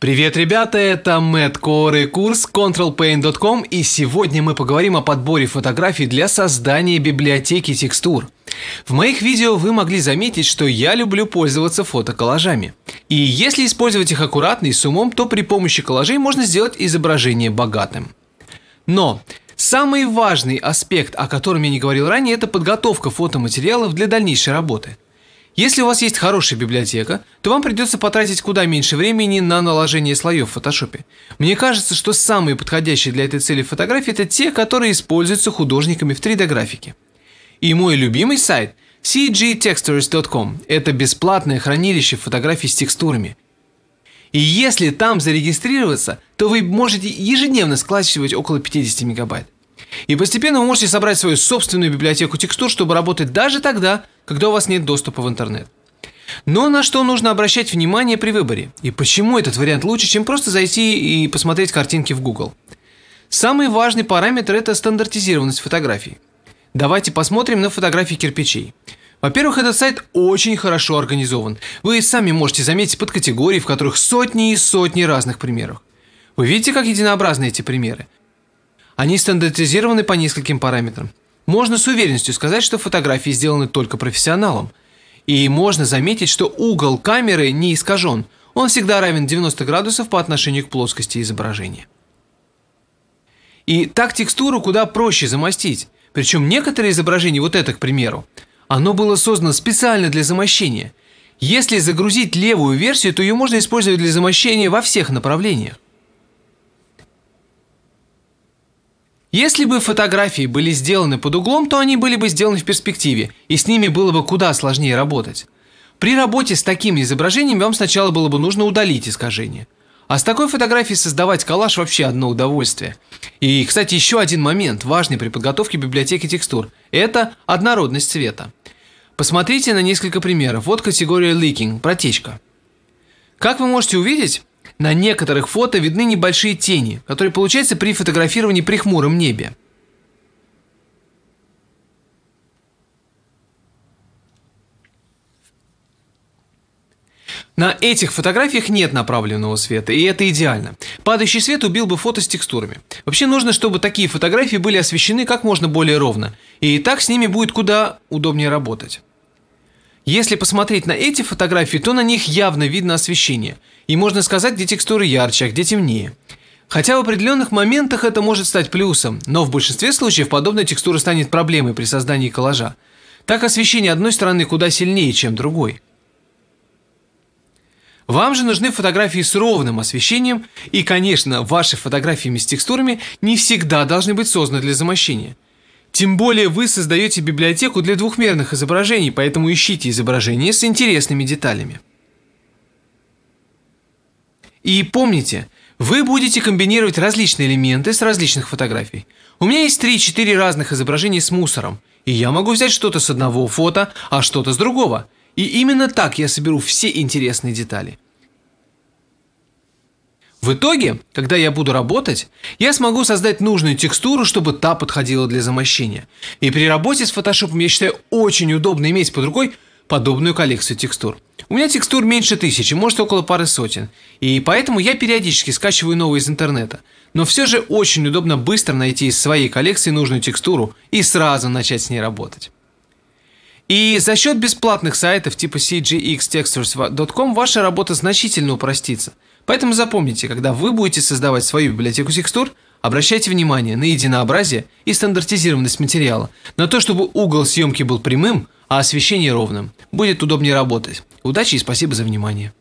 Привет, ребята, это Мэтт Кор и курс ControlPaint.com и сегодня мы поговорим о подборе фотографий для создания библиотеки текстур. В моих видео вы могли заметить, что я люблю пользоваться фотоколлажами. И если использовать их аккуратно и с умом, то при помощи коллажей можно сделать изображение богатым. Но самый важный аспект, о котором я не говорил ранее, это подготовка фотоматериалов для дальнейшей работы – если у вас есть хорошая библиотека, то вам придется потратить куда меньше времени на наложение слоев в фотошопе. Мне кажется, что самые подходящие для этой цели фотографии это те, которые используются художниками в 3D графике. И мой любимый сайт cgtextures.com – это бесплатное хранилище фотографий с текстурами. И если там зарегистрироваться, то вы можете ежедневно скачивать около 50 мегабайт. И постепенно вы можете собрать свою собственную библиотеку текстур, чтобы работать даже тогда, когда у вас нет доступа в интернет. Но на что нужно обращать внимание при выборе? И почему этот вариант лучше, чем просто зайти и посмотреть картинки в Google? Самый важный параметр – это стандартизированность фотографий. Давайте посмотрим на фотографии кирпичей. Во-первых, этот сайт очень хорошо организован. Вы сами можете заметить подкатегории, в которых сотни и сотни разных примеров. Вы видите, как единообразны эти примеры? Они стандартизированы по нескольким параметрам. Можно с уверенностью сказать, что фотографии сделаны только профессионалом. И можно заметить, что угол камеры не искажен. Он всегда равен 90 градусов по отношению к плоскости изображения. И так текстуру куда проще замостить. Причем некоторые изображения, вот это, к примеру, оно было создано специально для замощения. Если загрузить левую версию, то ее можно использовать для замощения во всех направлениях. Если бы фотографии были сделаны под углом, то они были бы сделаны в перспективе, и с ними было бы куда сложнее работать. При работе с таким изображением вам сначала было бы нужно удалить искажение. А с такой фотографией создавать коллаж вообще одно удовольствие. И, кстати, еще один момент, важный при подготовке библиотеки текстур – это однородность цвета. Посмотрите на несколько примеров. Вот категория leaking – протечка. Как вы можете увидеть, на некоторых фото видны небольшие тени, которые получаются при фотографировании при хмуром небе. На этих фотографиях нет направленного света, и это идеально. Падающий свет убил бы фото с текстурами. Вообще нужно, чтобы такие фотографии были освещены как можно более ровно, и так с ними будет куда удобнее работать. Если посмотреть на эти фотографии, то на них явно видно освещение, и можно сказать, где текстуры ярче, а где темнее. Хотя в определенных моментах это может стать плюсом, но в большинстве случаев подобная текстура станет проблемой при создании коллажа. Так освещение одной стороны куда сильнее, чем другой. Вам же нужны фотографии с ровным освещением, и, конечно, ваши фотографии с текстурами не всегда должны быть созданы для замощения – тем более вы создаете библиотеку для двухмерных изображений, поэтому ищите изображения с интересными деталями. И помните, вы будете комбинировать различные элементы с различных фотографий. У меня есть 3-4 разных изображения с мусором, и я могу взять что-то с одного фото, а что-то с другого. И именно так я соберу все интересные детали. В итоге, когда я буду работать, я смогу создать нужную текстуру, чтобы та подходила для замощения. И при работе с Photoshop я считаю очень удобно иметь под рукой подобную коллекцию текстур. У меня текстур меньше тысячи, может около пары сотен, и поэтому я периодически скачиваю новые из интернета. Но все же очень удобно быстро найти из своей коллекции нужную текстуру и сразу начать с ней работать. И за счет бесплатных сайтов типа cgxtextures.com ваша работа значительно упростится – Поэтому запомните, когда вы будете создавать свою библиотеку текстур, обращайте внимание на единообразие и стандартизированность материала, на то, чтобы угол съемки был прямым, а освещение ровным. Будет удобнее работать. Удачи и спасибо за внимание.